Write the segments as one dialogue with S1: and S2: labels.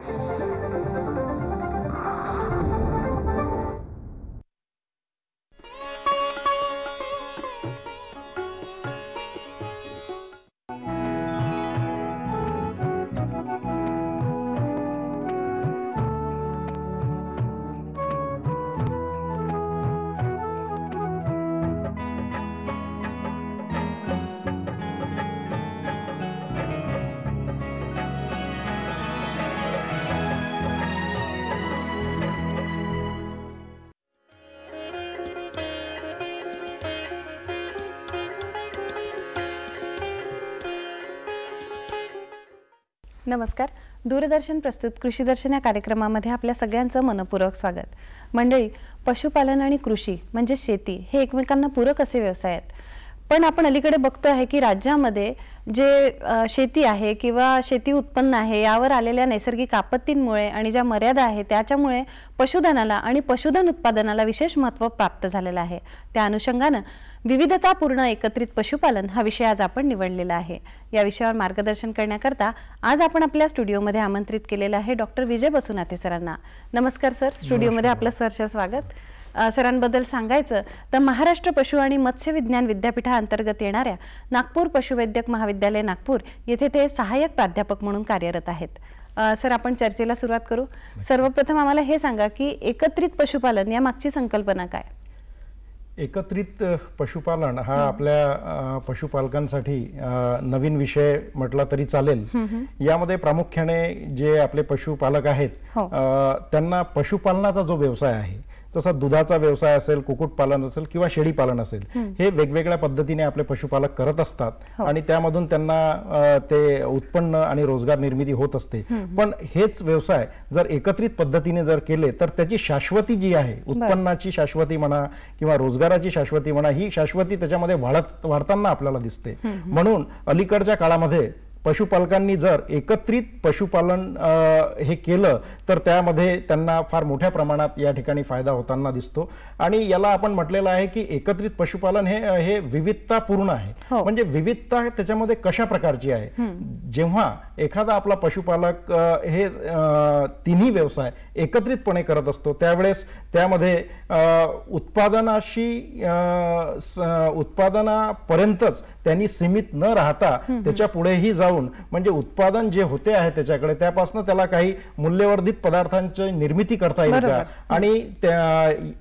S1: thank नमस्कार दूरदर्शन प्रस्तुत कृषी दर्शन या कार्यक्रमामध्ये आपल्या सगळ्यांचं मनपूर्वक स्वागत मंडळी पशुपालन आणि कृषी म्हणजे शेती हे एकमेकांना पूरक असे व्यवसाय आहेत पण आपण अलीकडे बघतो आहे की राज्यामध्ये जे शेती आहे किंवा शेती उत्पन्न आहे यावर आलेल्या नैसर्गिक आपत्तींमुळे आणि ज्या मर्यादा आहे त्याच्यामुळे पशुधनाला आणि पशुधन उत्पादनाला विशेष महत्त्व प्राप्त झालेलं आहे त्या अनुषंगानं विविधतापूर्ण एकत्रित पशुपालन हा विषय आज आपण निवडलेला आहे या विषयावर मार्गदर्शन करण्याकरता आज आपण आपल्या स्टुडिओमध्ये आमंत्रित केलेलं आहे डॉक्टर विजय बसुनाथे सरांना नमस्कार सर स्टुडिओमध्ये आपलं सरचं स्वागत सरांबद्दल सांगायचं तर महाराष्ट्र पशु आणि मत्स्य विज्ञान विद्यापीठाअंतर्गत येणाऱ्या नागपूर पशुवैद्यक महाविद्यालय नागपूर येथे ते सहाय्यक प्राध्यापक म्हणून कार्यरत आहेत सर आपण चर्चेला सुरुवात करू सर्वप्रथम आम्हाला हे सांगा की एकत्रित पशुपालन या मागची संकल्पना काय
S2: एकत्रित पशुपालन हा आपल्या पशुपालकांसाठी नवीन विषय म्हटला तरी चालेल यामध्ये प्रामुख्याने जे आपले पशुपालक आहेत हो. त्यांना पशुपालनाचा जो व्यवसाय आहे तसा दुधाचा व्यवसाय असेल कुक्कुटपालन असेल किंवा पालन असेल हे वेगवेगळ्या पद्धतीने आपले पशुपालक करत असतात हो. आणि त्यामधून त्यांना ते उत्पन्न आणि रोजगार निर्मिती होत असते पण हेच व्यवसाय जर एकत्रित पद्धतीने जर केले तर त्याची शाश्वती जी आहे उत्पन्नाची शाश्वती म्हणा किंवा रोजगाराची शाश्वती म्हणा ही शाश्वती त्याच्यामध्ये वाढत वाढताना आपल्याला दिसते म्हणून अलीकडच्या काळामध्ये पशुपालकांनी जर एकत्रित पशुपालन हे केलं तर त्यामध्ये त्यांना फार मोठ्या प्रमाणात या ठिकाणी फायदा होताना दिसतो आणि याला आपण म्हटलेलं आहे की एकत्रित पशुपालन हे हे विविधतापूर्ण आहे हो. म्हणजे विविधता त्याच्यामध्ये कशा प्रकारची आहे जेव्हा एखादा आपला पशुपालक हे तिन्ही व्यवसाय एकत्रितपणे करत असतो त्यावेळेस त्यामध्ये उत्पादनाशी उत्पादनापर्यंतच त्यांनी सीमित न राहता त्याच्या पुढेही जाऊ म्हणजे उत्पादन जे होते आहे त्याच्याकडे त्यापासून त्याला काही मूल्यवर्धित पदार्थांची निर्मिती करता येईल का आणि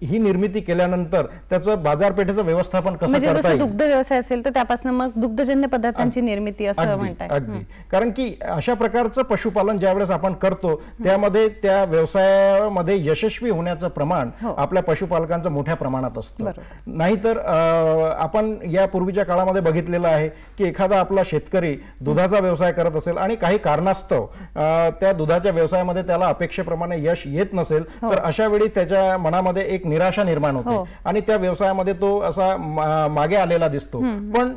S2: ही निर्मिती केल्यानंतर त्याचं बाजारपेठेचं व्यवस्थापन कसं म्हणजे करता येईल दुग्ध
S1: व्यवसाय असेल तर त्यापासून मग दुग्धजन्य पदार्थांची निर्मिती असं म्हणतात
S2: अगदी कारण की अशा प्रकारचं पशुपालन ज्यावेळेस आपण करतो त्यामध्ये त्या व्यवसायामध्ये यशस्वी होण्याचं प्रमाण हो. आपल्या पशुपालकांचं मोठ्या प्रमाणात असतं नाहीतर आपण या पूर्वीच्या काळामध्ये बघितलेलं आहे की एखादा आपला शेतकरी दुधाचा व्यवसाय करत असेल आणि काही कारणास्तव त्या दुधाच्या व्यवसायामध्ये त्याला अपेक्षेप्रमाणे यश येत नसेल हो. तर अशा वेळी त्याच्या मनामध्ये एक निराशा निर्माण होते हो. आणि त्या व्यवसायामध्ये तो असा मागे आलेला दिसतो पण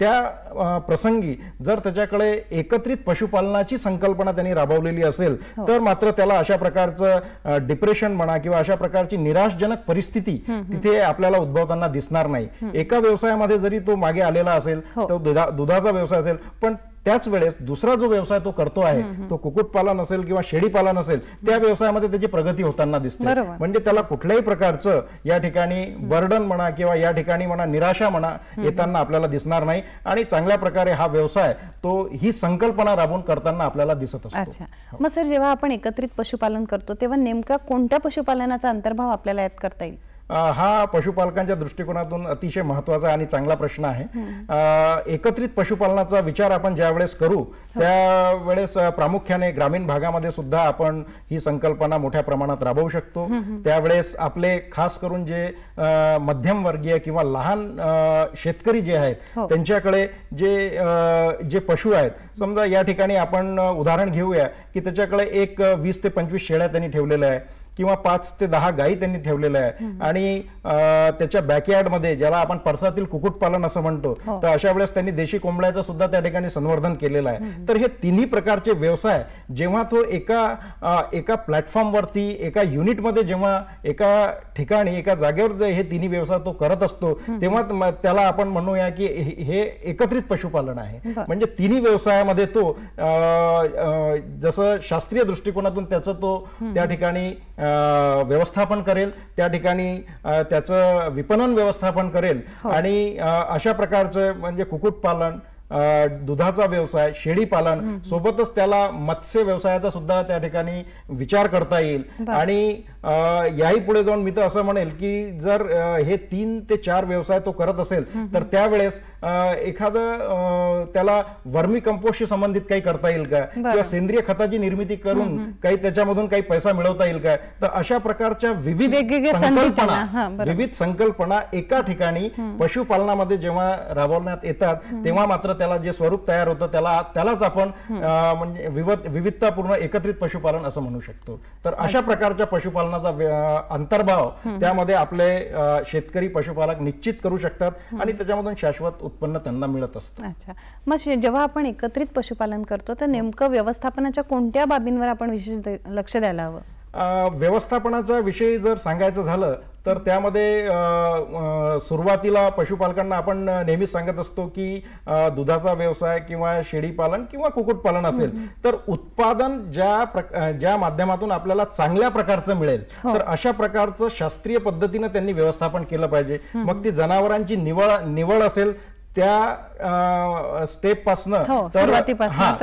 S2: त्या प्रसंगी जर त्याच्याकडे एकत्रित पशुपालनाची संकल्पना त्यांनी राबवलेली असेल हो. तर मात्र त्याला अशा प्रकारचं डिप्रेशन म्हणा किंवा अशा प्रकारची निराशजनक परिस्थिती तिथे आपल्याला उद्भवताना दिसणार नाही एका व्यवसायामध्ये जरी तो मागे आलेला असेल तर दुधाचा व्यवसाय असेल पण त्याच वेळेस दुसरा जो व्यवसाय तो करतो आहे तो कुक्कुटपालन असेल किंवा शेळीपालन असेल त्या व्यवसायामध्ये त्याची प्रगती होताना दिसते म्हणजे त्याला कुठल्याही प्रकारचं या ठिकाणी बर्डन म्हणा किंवा या ठिकाणी म्हणा निराशा म्हणा येताना आपल्याला दिसणार नाही आणि चांगल्या प्रकारे हा व्यवसाय तो ही संकल्पना राबून करताना आपल्याला दिसत असतो
S1: मग सर जेव्हा आपण एकत्रित पशुपालन करतो तेव्हा नेमका कोणत्या पशुपालनाचा अंतर्भाव आपल्याला यात करता येईल
S2: हा पशुपालकांच्या दृष्टिकोनातून अतिशय महत्वाचा आणि चांगला प्रश्न आहे एकत्रित पशुपालनाचा विचार आपण ज्यावेळेस करू हो. त्यावेळेस प्रामुख्याने ग्रामीण भागामध्ये सुद्धा आपण ही संकल्पना मोठ्या प्रमाणात राबवू शकतो त्यावेळेस आपले खास करून जे मध्यमवर्गीय किंवा लहान शेतकरी जे आहेत हो. त्यांच्याकडे जे जे पशु आहेत समजा या ठिकाणी आपण उदाहरण घेऊया की त्याच्याकडे एक वीस ते पंचवीस शेळ्या त्यांनी ठेवलेल्या आहेत किंवा पाच ते दहा गायी त्यांनी ठेवलेल्या आहे आणि त्याच्या बॅकयार्डमध्ये ज्याला आपण परसातील कुक्कुटपालन असं म्हणतो हो. तर अशा वेळेस त्यांनी देशी कोंबड्याचं सुद्धा त्या ठिकाणी संवर्धन केलेलं आहे तर हे तिन्ही प्रकारचे व्यवसाय जेव्हा तो एका एका प्लॅटफॉर्मवरती एका युनिटमध्ये जेव्हा एका ठिकाणी एका जागेवर हे तिन्ही व्यवसाय तो करत असतो तेव्हा त्याला आपण म्हणूया की हे एकत्रित पशुपालन आहे म्हणजे तिन्ही व्यवसायामध्ये तो जसं शास्त्रीय दृष्टिकोनातून त्याचा तो त्या ठिकाणी व्यवस्थापन करेल त्या ठिकाणी त्याचं विपणन व्यवस्थापन करेल हो. आणि अशा प्रकारचं म्हणजे कुक्कुटपालन दुधाचा व्यवसाय शेळी पालन सोबतच त्याला मत्स्य व्यवसायाचा सुद्धा त्या ठिकाणी विचार करता येईल आणि याही पुढे जाऊन मी तर असं म्हणेल की जर हे तीन ते चार व्यवसाय तो करत असेल तर त्यावेळेस एखादं त्याला वर्मी कंपोस्टशी संबंधित काही करता येईल का किंवा सेंद्रिय खताची निर्मिती करून काही त्याच्यामधून काही पैसा मिळवता येईल का तर अशा प्रकारच्या विविध संकल्पना विविध संकल्पना एका ठिकाणी पशुपालनामध्ये जेव्हा राबवण्यात येतात तेव्हा मात्र त्याला जे स्वरूप तयार होतं त्याला त्यालाच आपण म्हणजे विविधतापूर्ण एकत्रित पशुपालन असं म्हणू शकतो तर अशा प्रकारच्या पशुपालन पशुपालनाचा अंतर्भाव त्यामध्ये आपले शेतकरी पशुपालक निश्चित करू शकतात आणि त्याच्यामधून शाश्वत उत्पन्न त्यांना मिळत असतं
S1: अच्छा मग जेव्हा आपण एकत्रित पशुपालन करतो तर नेमकं व्यवस्थापनाच्या कोणत्या बाबींवर आपण विशेष लक्ष द्यायला हवं
S2: व्यवस्थापनाचा विषय जर सांगायचं झालं तर त्यामध्ये सुरुवातीला पशुपालकांना आपण नेहमीच सांगत असतो की दुधाचा व्यवसाय किंवा शेळीपालन किंवा कुक्कुटपालन असेल तर उत्पादन ज्या प्र ज्या माध्यमातून आपल्याला चांगल्या प्रकारचं मिळेल हो. तर अशा प्रकारचं शास्त्रीय पद्धतीनं त्यांनी व्यवस्थापन केलं पाहिजे मग ती जनावरांची निवळ निवड असेल त्या स्टेप हो, तर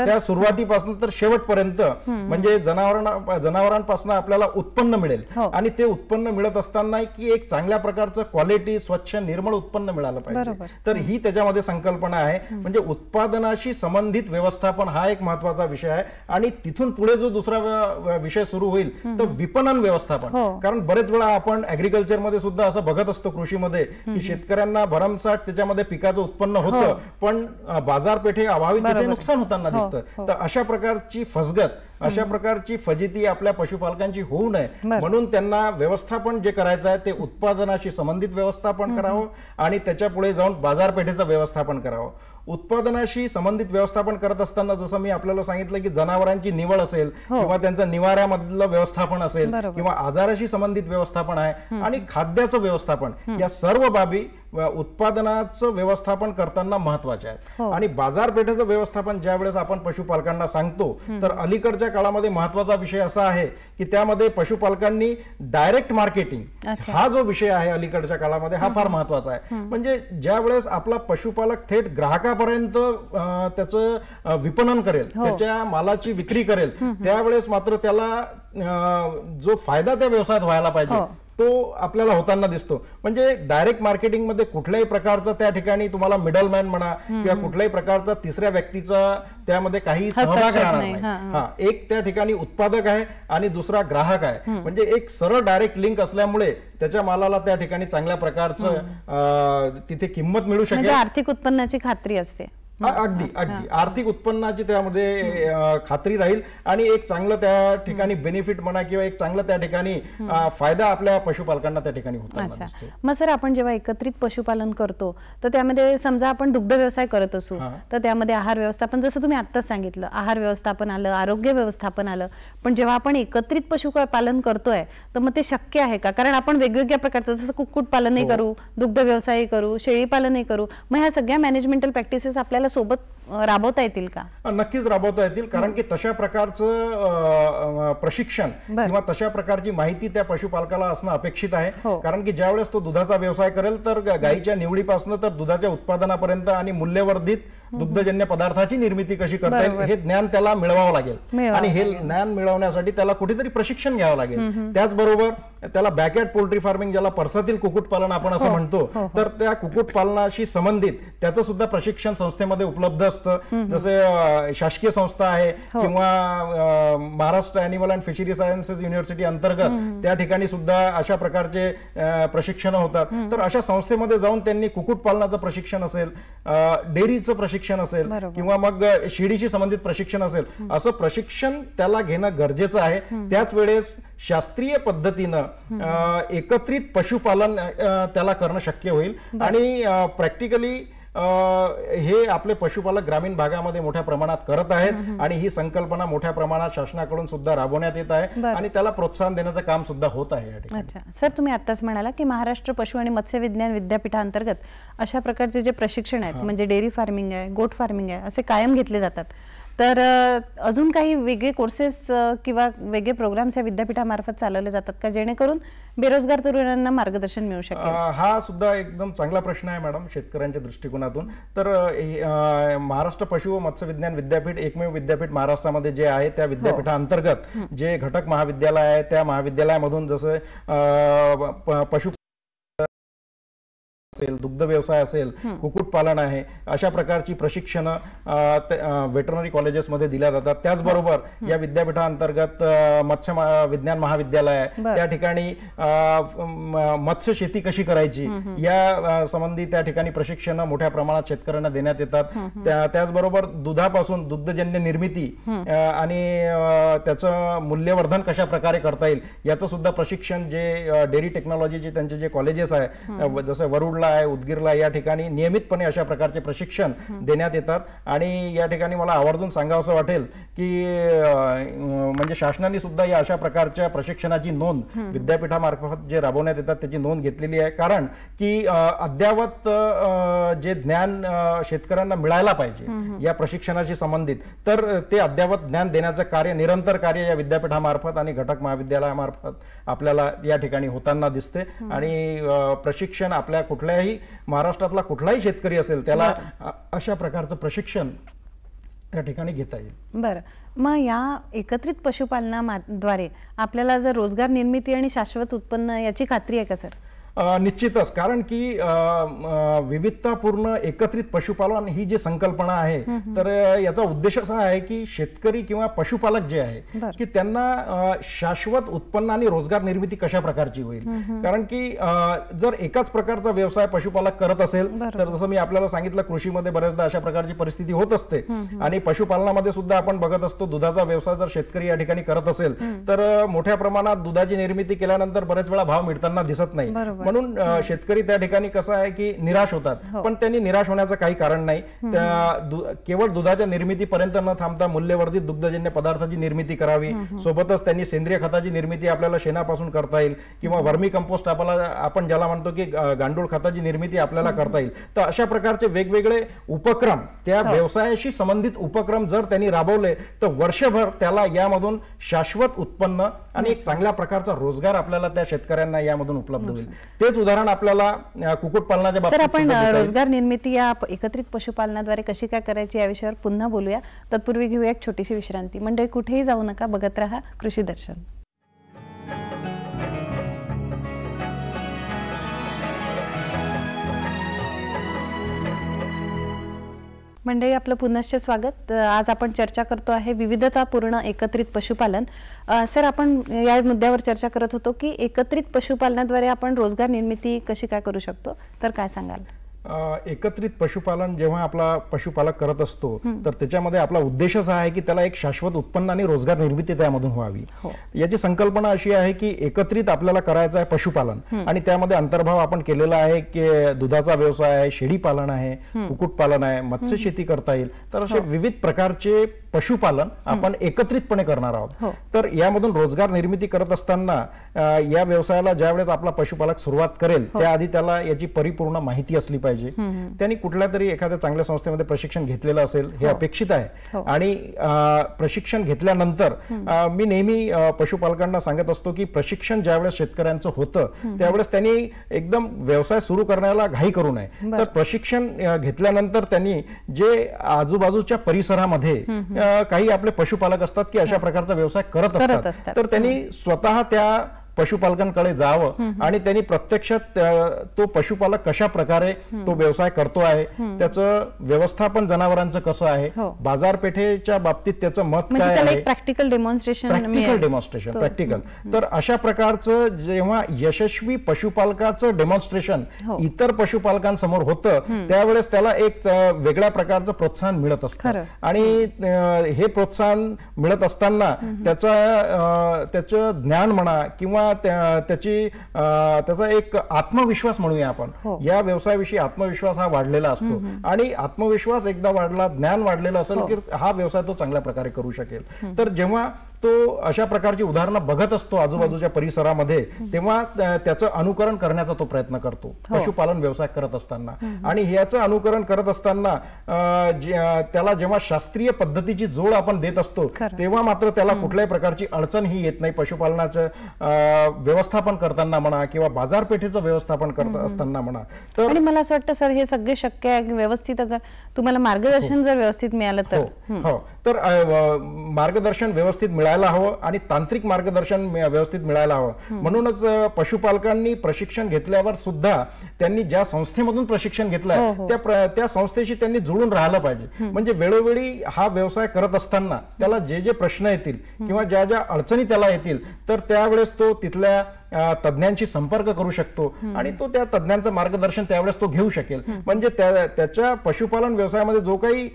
S2: त्या सुरुवातीपासून तर शेवटपर्यंत म्हणजे जनावरांना जनावरांपासून आपल्याला उत्पन्न मिळेल हो. आणि ते उत्पन्न मिळत असताना की एक चांगल्या प्रकारचं क्वालिटी स्वच्छ निर्मळ उत्पन्न मिळालं पाहिजे तर ही त्याच्यामध्ये संकल्पना आहे म्हणजे उत्पादनाशी संबंधित व्यवस्थापन हा एक महत्वाचा विषय आहे आणि तिथून पुढे जो दुसरा विषय सुरू होईल तर विपणन व्यवस्थापन हो. कारण बरेच वेळा आपण मध्ये सुद्धा असं बघत असतो कृषीमध्ये की शेतकऱ्यांना भरमसाठ त्याच्यामध्ये पिकाचं उत्पन्न होतं पण बाजारपेठे अभावी नुकसान होताना हो, दिसतं हो. तर अशा प्रकारची फसगत अशा प्रकारची फजिती आपल्या पशुपालकांची होऊ नये म्हणून त्यांना व्यवस्थापन जे करायचं आहे ते उत्पादनाशी संबंधित व्यवस्थापन करावं आणि त्याच्या पुढे जाऊन बाजारपेठेचं व्यवस्थापन करावं उत्पादनाशी संबंधित व्यवस्थापन करत असताना जसं मी आपल्याला सांगितलं की जनावरांची निवड असेल हो. किंवा त्यांचा निवाऱ्यामधलं व्यवस्थापन असेल किंवा आजाराशी संबंधित व्यवस्थापन आहे आणि खाद्याचं व्यवस्थापन या सर्व बाबी उत्पादनाचं व्यवस्थापन करताना महत्वाचे आहेत हो. आणि बाजारपेठेचं व्यवस्थापन ज्या वेळेस आपण पशुपालकांना सांगतो तर अलीकडच्या आजच्या काळामध्ये महत्वाचा विषय असा आहे की त्यामध्ये पशुपालकांनी डायरेक्ट मार्केटिंग हा जो विषय आहे अलीकडच्या काळामध्ये हा फार महत्वाचा आहे म्हणजे ज्या वेळेस आपला पशुपालक थेट ग्राहकापर्यंत त्याचं विपणन करेल हो. त्याच्या मालाची विक्री करेल त्यावेळेस मात्र त्याला जो फायदा त्या व्यवसायात व्हायला पाहिजे हो. तो आपल्याला होताना दिसतो म्हणजे डायरेक्ट मार्केटिंगमध्ये कुठल्याही प्रकारचा त्या ठिकाणी तुम्हाला मिडलमॅन म्हणा किंवा कुठल्याही प्रकारचा तिसऱ्या व्यक्तीचा त्यामध्ये काही सहभाग राहणार नाही हा एक त्या ठिकाणी उत्पादक आहे आणि दुसरा ग्राहक आहे म्हणजे एक सरळ डायरेक्ट लिंक असल्यामुळे त्याच्या मालाला त्या ठिकाणी चांगल्या प्रकारचं तिथे किंमत मिळू शकते म्हणजे
S1: आर्थिक उत्पन्नाची खात्री असते
S2: अगदी अगदी आर्थिक उत्पन्नाची त्यामध्ये खात्री राहील आणि एक चांगलं त्या ठिकाणी बेनिफिट म्हणा किंवा एक चांगलं त्या ठिकाणी फायदा आपल्या पशुपालकांना त्या ठिकाणी होतो
S1: मग सर आपण जेव्हा एकत्रित पशुपालन करतो तर त्यामध्ये समजा आपण दुग्ध व्यवसाय करत असू तर त्यामध्ये आहार व्यवस्थापन जसं तुम्ही आत्ताच सांगितलं आहार व्यवस्थापन आलं आरोग्य व्यवस्थापन आलं पण जेव्हा आपण एकत्रित पशुपालन करतोय तर मग ते शक्य आहे का कारण आपण वेगवेगळ्या प्रकारचं जसं कुक्कुट पालनही हो. करू दुग्ध व्यवसायही करू शेळी पालनही करू मग ह्या सगळ्या मॅनेजमेंटल प्रॅक्टिसेस आपल्याला आपल्याला सोबत राबवता येतील का
S2: नक्कीच राबवता येतील कारण की तशा प्रकारचं प्रशिक्षण किंवा तशा प्रकारची माहिती त्या पशुपालकाला असणं अपेक्षित आहे हो. कारण की ज्यावेळेस तो दुधाचा व्यवसाय करेल तर गायीच्या निवडीपासून तर दुधाच्या उत्पादनापर्यंत आणि मूल्यवर्धित दुग्धजन्य पदार्थाची निर्मिती कशी करता येईल हे ज्ञान त्याला मिळवावं लागेल आणि हे ज्ञान मिळवण्यासाठी त्याला कुठेतरी प्रशिक्षण घ्यावं लागेल त्याचबरोबर त्याला बॅकयार्ड पोल्ट्री फार्मिंग ज्याला परसातील कुक्कुटपालन आपण असं हो, म्हणतो हो, हो. तर त्या कुक्कुटपालनाशी संबंधित त्याचं सुद्धा प्रशिक्षण संस्थेमध्ये उपलब्ध असतं जसं शासकीय संस्था आहे किंवा Maharashtra animal and fishery sciences university अंतर्गत त्या ठिकाणी सुद्धा अशा प्रकारचे प्रशिक्षण होतात तर अशा संस्थेमध्ये जाऊन त्यांनी कुक्कुटपालनाचं प्रशिक्षण असेल डेअरीचं प्रशिक्षण प्रशिक्षण असेल किंवा मग शिडीशी संबंधित प्रशिक्षण असेल असं प्रशिक्षण त्याला घेणं गरजेचं आहे त्याच वेळेस शास्त्रीय पद्धतीनं एकत्रित पशुपालन त्याला करणं शक्य होईल आणि प्रॅक्टिकली हे आपले पशुपालक ग्रामीण भागामध्ये मोठ्या प्रमाणात करत आहेत आणि ही संकल्पना मोठ्या प्रमाणात शासनाकडून सुद्धा राबवण्यात येत आहे आणि त्याला प्रोत्साहन देण्याचं काम सुद्धा होत आहे
S1: सर तुम्ही आताच म्हणाला की महाराष्ट्र पशु आणि मत्स्य विज्ञान विद्यापीठांतर्गत अशा प्रकारचे जे प्रशिक्षण आहेत म्हणजे डेअरी फार्मिंग आहे गोट फार्मिंग आहे असे कायम घेतले जातात तर अजून काही वेगळे कोर्सेस किंवा वेगळे प्रोग्राम्स या विद्यापीठामार्फत चालवले जातात का जेणेकरून बेरोजगार तरुणांना मार्गदर्शन मिळू शकेल
S2: हा सुद्धा एकदम चांगला प्रश्न आहे मॅडम शेतकऱ्यांच्या दृष्टिकोनातून तर महाराष्ट्र पशु व मत्स्य विज्ञान विद्यापीठ एकमेव विद्यापीठ महाराष्ट्रामध्ये जे आहे त्या विद्यापीठाअंतर्गत हो. जे घटक महाविद्यालय आहे त्या महाविद्यालयामधून जसं पशु असेल दुग्ध व्यवसाय असेल कुक्कुटपालन आहे अशा प्रकारची प्रशिक्षणं व्हेटरनरी कॉलेजेसमध्ये दिल्या जातात त्याचबरोबर या विद्यापीठाअंतर्गत मत्स्य विज्ञान महाविद्यालय आहे त्या ठिकाणी मत्स्य शेती कशी करायची या संबंधी त्या ठिकाणी प्रशिक्षण मोठ्या प्रमाणात शेतकऱ्यांना देण्यात येतात त्याचबरोबर दुधापासून दुग्धजन्य निर्मिती आणि त्याचं मूल्यवर्धन कशा प्रकारे करता येईल याचं सुद्धा प्रशिक्षण जे डेअरी टेक्नॉलॉजीचे त्यांचे जे कॉलेजेस आहे जसं वरुडला आहे उदगीरला या ठिकाणी नियमितपणे अशा प्रकारचे प्रशिक्षण देण्यात येतात आणि या ठिकाणी मला आवर्जून असं वाटेल की म्हणजे शासनाने सुद्धा या अशा प्रकारच्या प्रशिक्षणाची नोंद विद्यापीठामार्फत जे राबवण्यात येतात त्याची नोंद घेतलेली आहे कारण की अद्यावत जे ज्ञान शेतकऱ्यांना मिळायला पाहिजे या प्रशिक्षणाशी संबंधित तर ते अद्यावत ज्ञान देण्याचं कार्य निरंतर कार्य या विद्यापीठामार्फत आणि घटक महाविद्यालयामार्फत आपल्याला या ठिकाणी होताना दिसते आणि प्रशिक्षण आपल्या कुठल्याही कुठल्याही महाराष्ट्रातला कुठलाही शेतकरी असेल त्याला अशा प्रकारचं प्रशिक्षण त्या ठिकाणी घेता येईल
S1: बरं मग या एकत्रित पशुपालनाद्वारे आपल्याला जर रोजगार निर्मिती आणि शाश्वत उत्पन्न याची खात्री आहे का सर
S2: निश्चितच कारण की विविधतापूर्ण एकत्रित पशुपालन ही जी संकल्पना आहे तर याचा उद्देश असा आहे की शेतकरी किंवा पशुपालक जे आहे की त्यांना शाश्वत उत्पन्न आणि रोजगार निर्मिती कशा प्रकारची होईल कारण की जर एकाच प्रकारचा व्यवसाय पशुपालक करत असेल तर जसं मी आपल्याला सांगितलं कृषीमध्ये बऱ्याचदा अशा प्रकारची परिस्थिती होत असते आणि पशुपालनामध्ये सुद्धा आपण बघत असतो दुधाचा व्यवसाय जर शेतकरी या ठिकाणी करत असेल तर मोठ्या प्रमाणात दुधाची निर्मिती केल्यानंतर बरेच वेळा भाव मिळताना दिसत नाही म्हणून शेतकरी त्या ठिकाणी कसं आहे की निराश होतात हो. पण त्यांनी निराश होण्याचं काही कारण नाही त्या केवळ दुधाच्या निर्मितीपर्यंत न थांबता मूल्यवर्धित दुग्धजन्य पदार्थाची निर्मिती करावी सोबतच त्यांनी सेंद्रिय खताची निर्मिती आपल्याला शेणापासून करता येईल किंवा वर्मी कंपोस्ट आपल्याला आपण ज्याला म्हणतो की गांडूळ खताची निर्मिती आपल्याला करता येईल तर अशा प्रकारचे वेगवेगळे उपक्रम त्या हो. व्यवसायाशी संबंधित उपक्रम जर त्यांनी राबवले तर वर्षभर त्याला यामधून शाश्वत उत्पन्न आणि एक हो. चांगल्या प्रकारचा रोजगार आपल्याला त्या शेतकऱ्यांना यामधून उपलब्ध होईल तेच उदाहरण आपल्याला कुक्कुटपालनाच्या बाबतीत आपण रोजगार
S1: निर्मिती या एकत्रित पशुपालनाद्वारे कशी काय करायची या विषयावर पुन्हा बोलूया तत्पूर्वी घेऊया एक छोटीशी विश्रांती मंडळी कुठेही जाऊ नका बघत राहा कृषी दर्शन मंडळी आपलं पुनश्च स्वागत आज आपण चर्चा करतो आहे विविधतापूर्ण एकत्रित पशुपालन सर आपण या मुद्द्यावर चर्चा करत होतो की एकत्रित पशुपालनाद्वारे आपण रोजगार निर्मिती कशी काय करू शकतो तर काय सांगाल
S2: एकत्रित पशुपालन जेव्हा आपला पशुपालक करत असतो तर त्याच्यामध्ये आपला उद्देश असा आहे की त्याला एक शाश्वत उत्पन्न आणि रोजगार निर्मिती त्यामधून व्हावी हो. याची संकल्पना अशी आहे की एकत्रित आपल्याला करायचं आहे पशुपालन आणि त्यामध्ये अंतर्भाव आपण केलेला आहे की दुधाचा व्यवसाय आहे शेळी पालन आहे कुक्कुटपालन आहे मत्स्य शेती करता येईल तर असे हो. विविध प्रकारचे पशुपालन आपण एकत्रितपणे करणार आहोत हो. तर यामधून रोजगार निर्मिती करत असताना या व्यवसायाला ज्या वेळेस आपला पशुपालक सुरुवात करेल हो. त्याआधी त्याला याची परिपूर्ण माहिती असली पाहिजे त्यांनी कुठल्या तरी एखाद्या चांगल्या संस्थेमध्ये प्रशिक्षण घेतलेलं असेल हे हो. अपेक्षित आहे आणि प्रशिक्षण घेतल्यानंतर मी नेहमी पशुपालकांना सांगत असतो की प्रशिक्षण ज्यावेळेस शेतकऱ्यांचं होतं त्यावेळेस त्यांनी एकदम व्यवसाय सुरू करण्याला घाई करू नये तर प्रशिक्षण घेतल्यानंतर त्यांनी जे आजूबाजूच्या परिसरामध्ये काही आपले पशुपालक असतात की अशा प्रकारचा व्यवसाय करत असतात तर त्यांनी स्वतः त्या पशुपालकांकडे जावं आणि त्यांनी प्रत्यक्षात तो पशुपालक कशा प्रकारे तो व्यवसाय करतो आहे त्याचं व्यवस्थापन जनावरांचं कसं आहे हो. बाजारपेठेच्या बाबतीत त्याचं मत म्हणजे काय आहे
S1: practical demonstration practical
S2: demonstration practical तर अशा प्रकारचं जेव्हा यशस्वी पशुपालकाचं डेमॉन्स्ट्रेशन हो. इतर पशुपालकांसमोर होतं त्यावेळेस त्याला एक वेगळ्या प्रकारचं प्रोत्साहन मिळत असतं आणि हे प्रोत्साहन मिळत असताना त्याचा त्याचं ज्ञान म्हणा किंवा त्याची त्याचा एक आत्मविश्वास म्हणूया आपण हो. या व्यवसायाविषयी आत्मविश्वास हा वाढलेला असतो आणि आत्मविश्वास एकदा वाढला ज्ञान वाढलेलं असेल हो. की हा व्यवसाय तो चांगल्या प्रकारे करू शकेल तर जेव्हा तो अशा प्रकारची उदाहरणं बघत असतो आजूबाजूच्या परिसरामध्ये तेव्हा त्याचं अनुकरण करण्याचा तो प्रयत्न करतो हो. पशुपालन व्यवसाय करत असताना आणि याचं अनुकरण करत असताना त्याला जेव्हा शास्त्रीय पद्धतीची जोड आपण देत असतो तेव्हा मात्र त्याला कुठल्याही प्रकारची अडचण ही येत नाही पशुपालनाचं व्यवस्थापन करताना म्हणा किंवा बाजारपेठेचं व्यवस्थापन करत असताना म्हणा
S1: तर मला असं वाटतं सर हे सगळे शक्य आहे व्यवस्थित अगर तुम्हाला मार्गदर्शन हो. जर व्यवस्थित मिळालं तर हो, हो.
S2: तर मार्गदर्शन व्यवस्थित मिळालं मिळायला हवं आणि तांत्रिक मार्गदर्शन व्यवस्थित मिळायला हवं म्हणूनच पशुपालकांनी प्रशिक्षण घेतल्यावर सुद्धा त्यांनी ज्या संस्थेमधून प्रशिक्षण घेतलंय हो, हो. त्या त्या संस्थेशी त्यांनी जुळून राहिलं पाहिजे म्हणजे वेळोवेळी हा व्यवसाय करत असताना त्याला जे जे प्रश्न येतील किंवा ज्या ज्या अडचणी त्याला येतील तर त्यावेळेस तो तिथल्या तज्ञांशी संपर्क करू शकतो आणि तो त्या तज्ञांचं मार्गदर्शन त्यावेळेस तो घेऊ शकेल म्हणजे त्याच्या पशुपालन व्यवसायामध्ये जो काही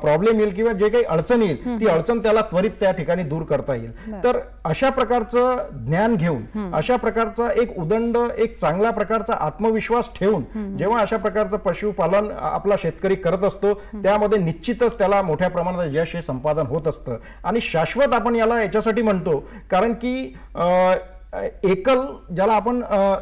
S2: प्रॉब्लेम येईल किंवा जे काही अडचण येईल ती अडचण त्याला त्वरित त्या ठिकाणी दूर करता येईल तर अशा प्रकारचं ज्ञान घेऊन अशा प्रकारचा एक उदंड एक चांगल्या प्रकारचा आत्मविश्वास ठेवून जेव्हा अशा प्रकारचं पशुपालन आपला शेतकरी करत असतो त्यामध्ये निश्चितच त्याला मोठ्या प्रमाणात यश हे संपादन होत असतं आणि शाश्वत आपण याला याच्यासाठी म्हणतो कारण की एकल ज्याला आपण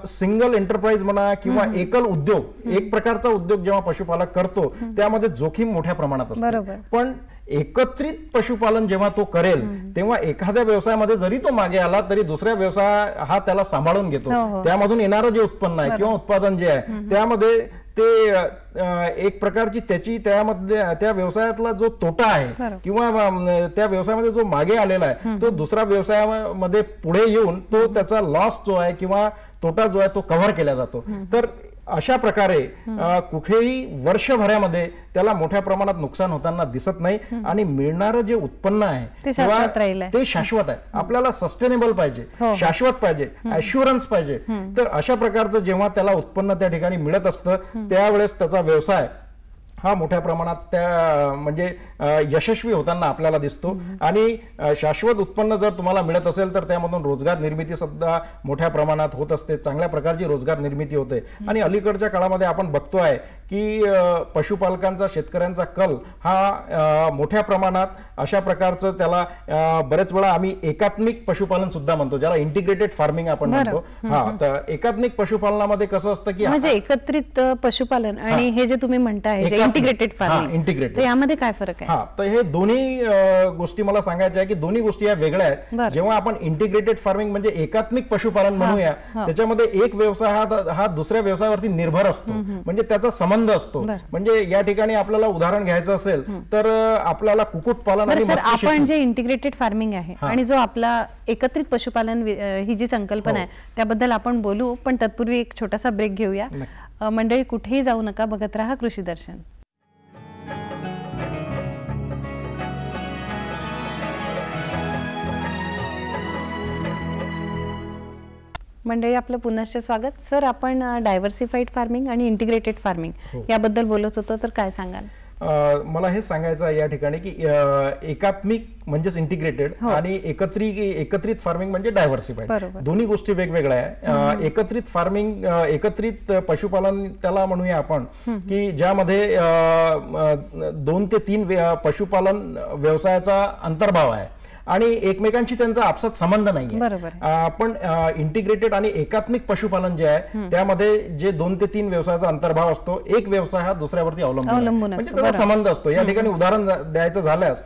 S2: सिंगल एंटरप्राइज म्हणा किंवा एकल उद्योग एक प्रकारचा उद्योग जेव्हा पशुपालक करतो त्यामध्ये जोखीम मोठ्या प्रमाणात असते पण एकत्रित पशुपालन जेव्हा तो करेल तेव्हा एखाद्या व्यवसायामध्ये जरी तो मागे आला तरी दुसऱ्या व्यवसाय हा त्याला सांभाळून घेतो हो, हो. त्यामधून येणारं जे उत्पन्न आहे किंवा उत्पादन जे आहे त्यामध्ये ते एक प्रकारची त्याची त्यामध्ये त्या व्यवसायातला जो तोटा आहे किंवा त्या व्यवसायामध्ये जो मागे आलेला आहे तो दुसरा व्यवसायामध्ये पुढे येऊन तो त्याचा लॉस जो आहे किंवा तोटा जो आहे तो कव्हर केला जातो तर अशा प्रकारे कुठेही वर्षभरामध्ये त्याला मोठ्या प्रमाणात नुकसान होताना दिसत नाही आणि मिळणारं जे उत्पन्न आहे ते शाश्वत आहे आपल्याला सस्टेनेबल पाहिजे हो, हो. शाश्वत पाहिजे अश्युरन्स पाहिजे तर अशा प्रकारचं जेव्हा त्याला उत्पन्न त्या ठिकाणी मिळत असतं त्यावेळेस त्याचा व्यवसाय हा मोठ्या प्रमाणात त्या म्हणजे यशस्वी होताना आपल्याला दिसतो आणि शाश्वत उत्पन्न जर तुम्हाला मिळत असेल तर त्यामधून रोजगार निर्मिती सुद्धा मोठ्या प्रमाणात होत असते चांगल्या प्रकारची रोजगार निर्मिती होते आणि अलीकडच्या काळामध्ये आपण बघतो आहे की पशुपालकांचा शेतकऱ्यांचा कल हा मोठ्या प्रमाणात अशा प्रकारचं त्याला बरेच वेळा आम्ही एकात्मिक पशुपालन सुद्धा म्हणतो ज्याला इंटिग्रेटेड फार्मिंग आपण म्हणतो हा तर एकात्मिक पशुपालनामध्ये कसं असतं की म्हणजे
S1: एकत्रित पशुपालन आणि हे जे तुम्ही म्हणताय
S2: इंटिग्रेटेड फार्मिंग इंटिग्रेटेड
S1: यामध्ये काय फरक आहे हा
S2: तर हे दोन्ही गोष्टी मला सांगायच्या आहे की दोन्ही गोष्टी या वेगळ्या आहेत जेव्हा आपण इंटिग्रेटेड फार्मिंग म्हणजे एकात्मिक पशुपालन म्हणूया त्याच्यामध्ये एक व्यवसाय हा हा दुसऱ्या व्यवसायावरती निर्भर असतो म्हणजे त्याचा संबंध असतो म्हणजे या ठिकाणी आपल्याला उदाहरण घ्यायचं असेल तर आपल्याला कुक्कुटपालन आणि आपण
S1: जे इंटिग्रेटेड फार्मिंग आहे आणि जो आपला एकत्रित पशुपालन ही जी संकल्पना हो. आहे त्याबद्दल आपण बोलू पण तत्पूर्वी एक छोटासा ब्रेक घेऊया मंडळी कुठेही जाऊ नका बघत राहा कृषी दर्शन मंडळी आपलं पुनश्च स्वागत सर आपण डायव्हर्सिफाईड फार्मिंग आणि इंटिग्रेटेड फार्मिंग हो. याबद्दल बोलत होतो तर काय सांगाल
S2: मला हे सांगायचं आहे या ठिकाणी की एकात्मिक म्हणजेच इंटिग्रेटेड हो. आणि एकत्रित एकत्रित फार्मिंग म्हणजे डायव्हर्सिफाईड दोन्ही गोष्टी वेगवेगळ्या आहे एकत्रित फार्मिंग एकत्रित पशुपालन त्याला म्हणूया आपण की ज्यामध्ये दोन ते तीन पशुपालन व्यवसायाचा अंतर्भाव आहे आणि एकमेकांशी त्यांचा आपसात संबंध नाही पण इंटिग्रेटेड आणि एकात्मिक पशुपालन जे आहे त्यामध्ये जे दोन ते तीन व्यवसायाचा अंतर्भाव असतो एक व्यवसाय हा दुसऱ्यावरती अवलंबून म्हणजे त्याचा संबंध असतो या ठिकाणी उदाहरण द्यायचं झाल्यास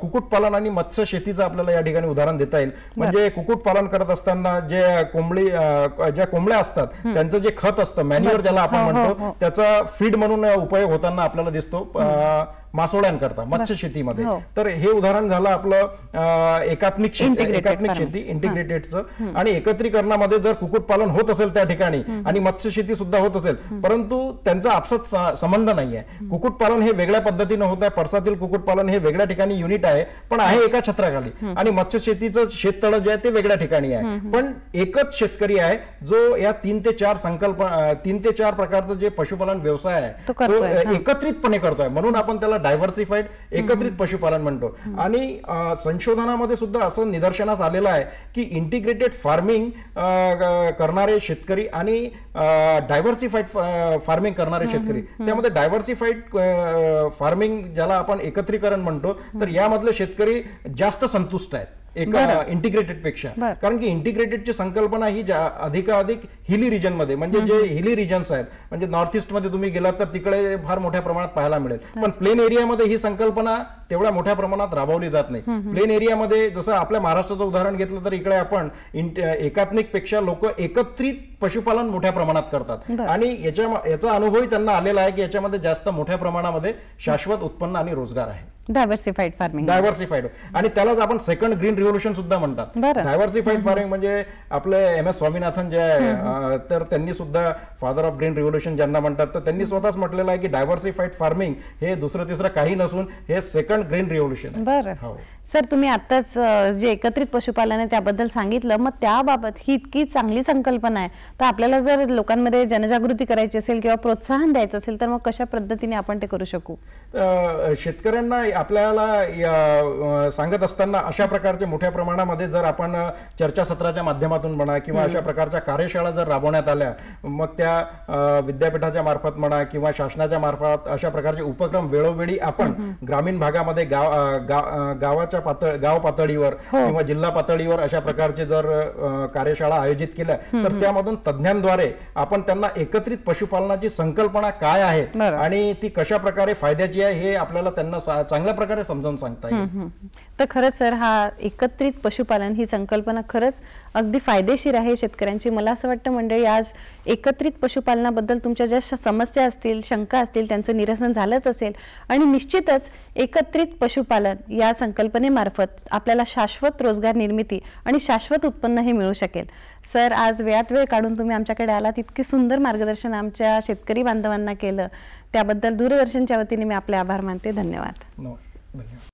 S2: कुकुटपालन आणि मत्स्य शेतीचं आपल्याला या ठिकाणी उदाहरण देता येईल म्हणजे कुकुटपालन करत असताना जे कोंबडी ज्या कोंबड्या असतात त्यांचं जे खत असतं मॅन्युअर ज्याला आपण हो, हो, म्हणतो हो. त्याचा फीड म्हणून उपयोग होताना आपल्याला दिसतो मासोळ्यांकरता मत्स्य शेतीमध्ये हो. तर हे उदाहरण झालं आपलं एकात्मिक एकात्मिक शेती इंटिग्रेटेडचं आणि एकत्रीकरणामध्ये जर कुक्कुटपालन होत असेल त्या ठिकाणी आणि मत्स्य शेती सुद्धा होत असेल परंतु त्यांचा आपसात संबंध नाही आहे कुक्कुटपालन हे वेगळ्या पद्धतीनं होत आहे परसातील कुक्कुटपालन हे वेगळ्या ठिकाणी युनिट आहे पण आहे एका छत्राखाली आणि मत्स्य शेतीचं शेततळ जे आहे ते वेगळ्या ठिकाणी आहे पण एकच शेतकरी आहे जो या तीन ते चार संकल्प तीन ते चार प्रकारचं जे पशुपालन व्यवसाय आहे तो एकत्रितपणे करतोय म्हणून आपण त्याला डायव्हर्सिफाईड एकत्रित पशुपालन म्हणतो आणि संशोधनामध्ये सुद्धा असं निदर्शनास आलेलं आहे की इंटिग्रेटेड फार्मिंग करणारे शेतकरी आणि डायव्हर्सिफाईड फार्मिंग करणारे शेतकरी त्यामध्ये डायव्हर्सिफाईड फार्मिंग ज्याला आपण एकत्रीकरण म्हणतो तर यामधले शेतकरी जास्त संतुष्ट आहेत एका इंटिग्रेटेड पेक्षा कारण की इंटिग्रेटेडची संकल्पना ही अधिकाधिक हिली रिजन मध्ये म्हणजे जे हिली रिजन्स आहेत म्हणजे नॉर्थ ईस्ट मध्ये तुम्ही गेलात तर तिकडे फार मोठ्या प्रमाणात पाहायला मिळेल पण प्लेन एरियामध्ये ही संकल्पना तेवढ्या मोठ्या प्रमाणात राबवली जात नाही प्लेन एरियामध्ये जसं आपल्या महाराष्ट्राचं उदाहरण घेतलं तर इकडे आपण एकात्मिक पेक्षा लोक एकत्रित पशुपालन मोठ्या प्रमाणात करतात आणि याच्या याचा अनुभवही त्यांना आलेला आहे की याच्यामध्ये जास्त मोठ्या प्रमाणामध्ये शाश्वत उत्पन्न आणि रोजगार आहे
S1: डायव्हर्सिफाईड फार्मिंग डायव्हर्सिफाईड
S2: आणि त्यालाच आपण सेकंड ग्रीन रिव्होल्युशन सुद्धा म्हणतात डायव्हर्सिफाईड फार्मिंग म्हणजे आपले एम एस स्वामीनाथन जे आहे तर त्यांनी सुद्धा फादर ऑफ ग्रीन रिव्होल्युशन ज्यांना म्हणतात तर त्यांनी स्वतःच म्हटलेलं आहे की डायव्हर्सिफाईड फार्मिंग हे दुसरं तिसरं काही नसून हे सेकंड ग्रीन रिव्होल्युशन
S1: आहे हो. सर तुम्ही आत्ताच जे एकत्रित पशुपालन आहे त्याबद्दल सांगितलं मग त्याबाबत ही इतकी चांगली संकल्पना आहे तर आपल्याला जर लोकांमध्ये जनजागृती करायची असेल किंवा प्रोत्साहन द्यायचं असेल तर मग कशा पद्धतीने आपण ते करू शकू
S2: शेतकऱ्यांना आपल्याला सांगत असताना अशा प्रकारचे मोठ्या प्रमाणामध्ये जर आपण चर्चासत्राच्या माध्यमातून म्हणा किंवा अशा प्रकारच्या कार्यशाळा जर राबवण्यात आल्या मग त्या विद्यापीठाच्या मार्फत म्हणा किंवा शासनाच्या मार्फत अशा प्रकारचे उपक्रम वेळोवेळी आपण ग्रामीण भागामध्ये गाव गावाच्या पातळ गाव पातळीवर हो. किंवा जिल्हा पातळीवर अशा प्रकारचे जर कार्यशाळा आयोजित केल्या तर त्यामधून तज्ज्ञांद्वारे आपण त्यांना एकत्रित पशुपालनाची संकल्पना काय आहे आणि ती कशा प्रकारे फायद्याची आहे हे आपल्याला त्यांना चांगल्या प्रकारे समजावून सांगता येईल
S1: तर खरंच सर हा एकत्रित पशुपालन ही संकल्पना खरंच अगदी फायदेशीर आहे शेतकऱ्यांची मला असं वाटतं मंडळी आज एकत्रित पशुपालनाबद्दल तुमच्या ज्या समस्या असतील शंका असतील त्यांचं निरसन झालंच असेल आणि निश्चितच एकत्रित पशुपालन या संकल्पने कल्पनेमार्फत आपल्याला शाश्वत रोजगार निर्मिती आणि शाश्वत उत्पन्न हे मिळू शकेल सर आज वेळात वेळ काढून तुम्ही आमच्याकडे आलात इतके सुंदर मार्गदर्शन आमच्या शेतकरी बांधवांना केलं त्याबद्दल दूरदर्शनच्या वतीने मी आपले आभार मानते धन्यवाद धन्यवाद